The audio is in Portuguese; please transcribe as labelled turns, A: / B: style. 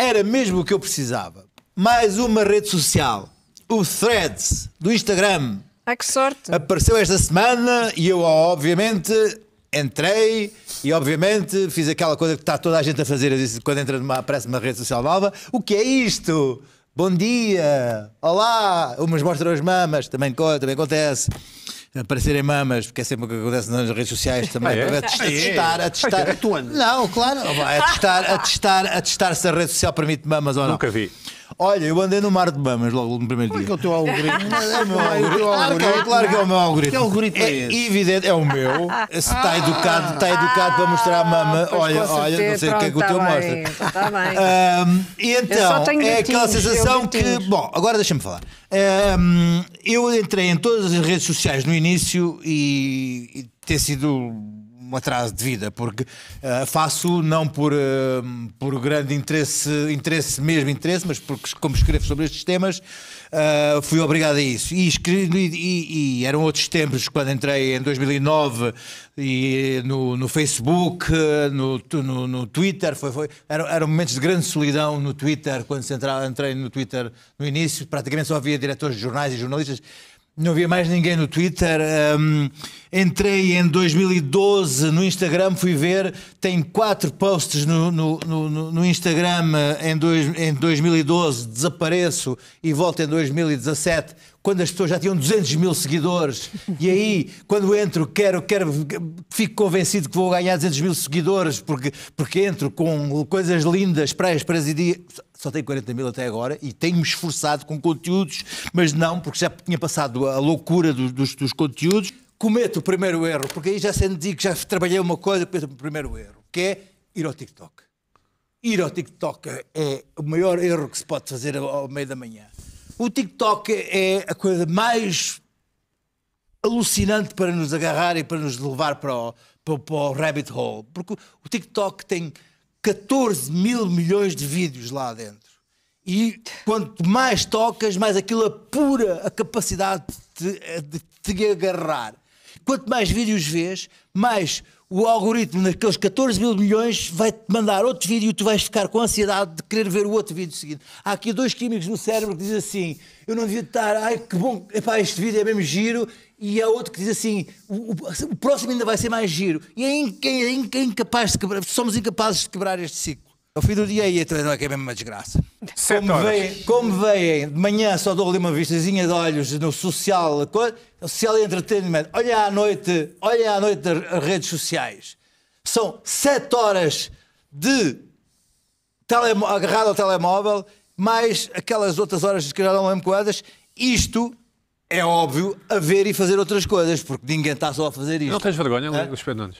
A: Era mesmo o que eu precisava. Mais uma rede social. O Threads do Instagram. Ah, que sorte! Apareceu esta semana e eu, obviamente, entrei e obviamente fiz aquela coisa que está toda a gente a fazer quando entra numa, aparece uma rede social nova. O que é isto? Bom dia! Olá! Umas mostram as mamas, também, também acontece aparecerem mamas, porque é sempre o que acontece nas redes sociais também, ah, é? a testar, ah, a é? testar. Ah, é? Não, claro, a testar, a testar, a testar se a rede social permite mamas ou não. Nunca vi. Olha, eu andei no mar de mamas logo no primeiro Como é dia. é que é o teu algoritmo? é o meu algoritmo. Claro que é, claro que é o meu algoritmo. Que algoritmo é, é esse? evidente, é o meu. Se está educado, está ah, educado para mostrar a mama, Pois olha, olha, não sei o que é que o teu tá bem, mostra. tá bem. Ahm, e então, só tenho é aquela gatinhos, sensação que. Bom, agora deixa-me falar. eu entrei em todas as redes sociais no início e, e ter sido um atraso de vida, porque uh, faço não por, uh, por grande interesse, interesse mesmo interesse, mas porque como escrevo sobre estes temas, uh, fui obrigado a isso. E, escrevi, e, e, eram outros tempos, quando entrei em 2009 e no, no Facebook, no, no, no Twitter, foi, foi, eram, eram momentos de grande solidão no Twitter, quando entrei no Twitter no início, praticamente só havia diretores de jornais e jornalistas, não havia mais ninguém no Twitter. Um, ehm, Entrei em 2012 no Instagram, fui ver, tem quatro posts no, no, no, no Instagram em, dois, em 2012, desapareço e volto em 2017, quando as pessoas já tinham 200 mil seguidores. E aí, quando entro, quero, quero, fico convencido que vou ganhar 200 mil seguidores, porque, porque entro com coisas lindas, praias, presidias. Só tenho 40 mil até agora e tenho-me esforçado com conteúdos, mas não, porque já tinha passado a loucura dos, dos, dos conteúdos cometo o primeiro erro, porque aí já sendo digo que já trabalhei uma coisa, cometo o primeiro erro, que é ir ao TikTok. Ir ao TikTok é o maior erro que se pode fazer ao meio da manhã. O TikTok é a coisa mais alucinante para nos agarrar e para nos levar para o, para, para o rabbit hole. Porque o TikTok tem 14 mil milhões de vídeos lá dentro. E quanto mais tocas, mais aquilo apura a capacidade de de te agarrar. Quanto mais vídeos vês, mais o algoritmo naqueles 14 mil milhões vai-te mandar outro vídeo e tu vais ficar com ansiedade de querer ver o outro vídeo seguinte. Há aqui dois químicos no cérebro que dizem assim: eu não devia estar, ai que bom, epá, este vídeo é mesmo giro, e há outro que diz assim: o, o, o próximo ainda vai ser mais giro. E é, é, é incapaz de quebrar, somos incapazes de quebrar este ciclo. Ao fim do dia ia treinar, que é mesmo uma desgraça. Sete como horas. veem, como veem, de manhã só dou ali uma vistazinha de olhos no social, social e entretenimento. Olha à noite, olha à noite as redes sociais. São sete horas de telemo, agarrado ao telemóvel, mais aquelas outras horas que já não lembro quantas. Isto é óbvio a ver e fazer outras coisas, porque ninguém está só a fazer isto. Não tens vergonha, Luís Pedro Nunes?